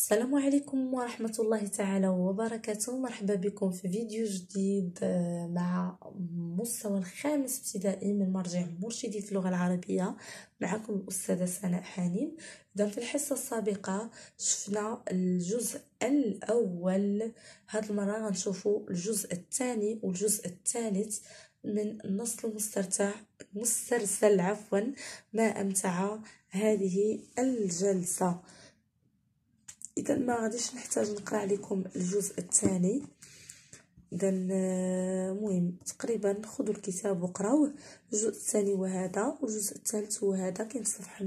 السلام عليكم ورحمة الله تعالى وبركاته مرحبا بكم في فيديو جديد آه، مع مستوى الخامس ابتدائي من مرجع مرشدي في اللغة العربية معكم الأستاذة سناء حنين إذا في الحصة السابقة شفنا الجزء الأول هاد المرة غنشوفو الجزء الثاني والجزء الثالث من النص المسترتع مسترسل عفوا ما أمتع هذه الجلسة اذا ما غاديش نحتاج نقرا عليكم الجزء الثاني اذا آه، مهم تقريبا خذوا الكتاب وقراوه الجزء الثاني وهذا والجزء الثالث وهذا كاين في الصفحه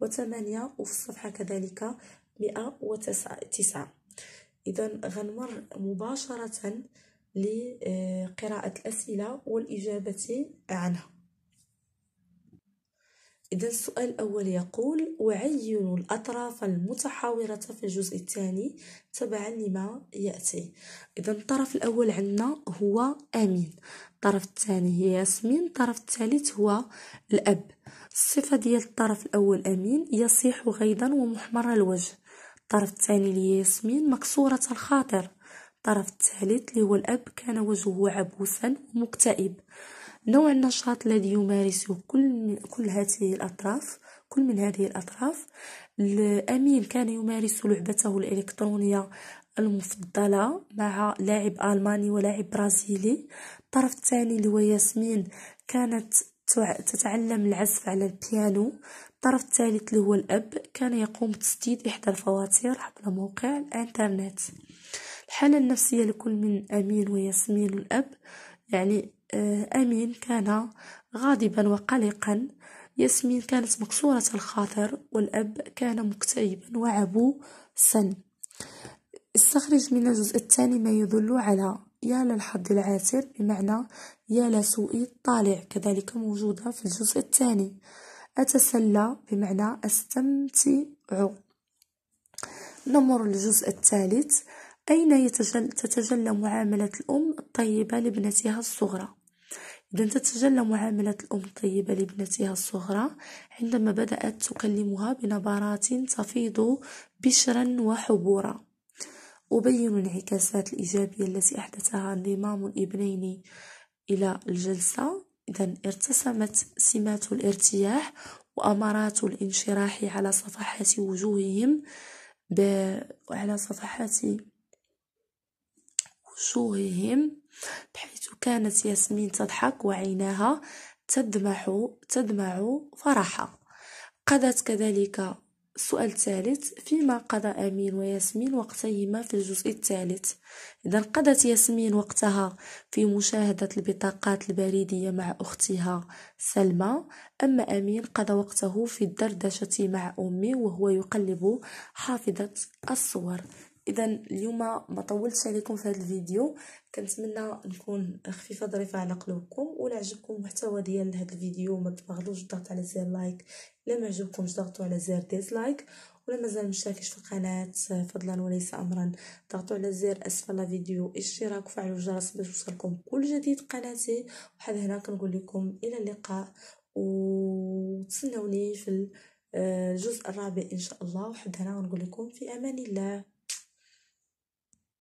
108 وفي الصفحه كذلك 109 اذا غنمر مباشره لقراءه الاسئله والاجابه عنها إذا السؤال الأول يقول وعينوا الأطراف المتحاورة في الجزء الثاني تبعا لما يأتي إذا الطرف الأول عندنا هو أمين الطرف الثاني هي ياسمين الطرف الثالث هو الأب الصفة ديال الطرف الأول أمين يصيح غيظا ومحمر الوجه الطرف الثاني اللي ياسمين مكسورة الخاطر الطرف الثالث اللي هو الأب كان وجهه عبوسا ومكتئب نوع النشاط الذي يمارسه كل من كل هذه الأطراف كل من هذه الأطراف الأمين كان يمارس لعبته الإلكترونية المفضلة مع لاعب ألماني ولاعب برازيلي الطرف الثاني اللي هو ياسمين كانت تتعلم العزف على البيانو الطرف الثالث اللي هو الأب كان يقوم بتسديد إحدى الفواتير عبر موقع الإنترنت الحالة النفسية لكل من أمين وياسمين الأب يعني آه، أمين كان غاضبا وقلقا ياسمين كانت مكسورة الخاطر والأب كان مكتئبا سن استخرج من الجزء الثاني ما يدل على يا للحظ العاسر بمعنى يا لسوء الطالع كذلك موجودة في الجزء الثاني أتسلى بمعنى أستمتع نمر الجزء الثالث أين تتجلى معاملة الأم الطيبة لابنتها الصغرى؟ إذا تتجلى معاملة الأم الطيبة لابنتها الصغرى عندما بدأت تكلمها بنبرات تفيض بشرا وحبورا أبين الانعكاسات الإيجابية التي أحدثها انضمام الابنين إلى الجلسة إذا ارتسمت سمات الارتياح وأمارات الانشراح على صفحات وجوههم على صفحات شوههم بحيث كانت ياسمين تضحك وعيناها تدمع تدمع فرحا قضت كذلك السؤال الثالث فيما قضى أمين وياسمين وقتيهما في الجزء الثالث إذا قضت ياسمين وقتها في مشاهدة البطاقات البريدية مع أختها سلمى أما أمين قضى وقته في الدردشة مع أمي وهو يقلب حافظة الصور اذا اليوم ما طولتش عليكم في هذا الفيديو كنتمنى نكون خفيفه ظريفه على قلوبكم ولا عجبكم المحتوى ديال هذا الفيديو ما تبغضوش الضغط على زر لايك الا ما عجبكمش ضغطوا على زر ديسلايك ولا مازال مشتركش في القناه فضلا وليس امرا ضغطوا على زر اسفل الفيديو اشتراك وفعلوا الجرس باش يوصلكم كل جديد قناتي وحد هنا كنقول لكم الى اللقاء وتسنوني في آه، الجزء الرابع ان شاء الله وحد هنا غنقول لكم في امان الله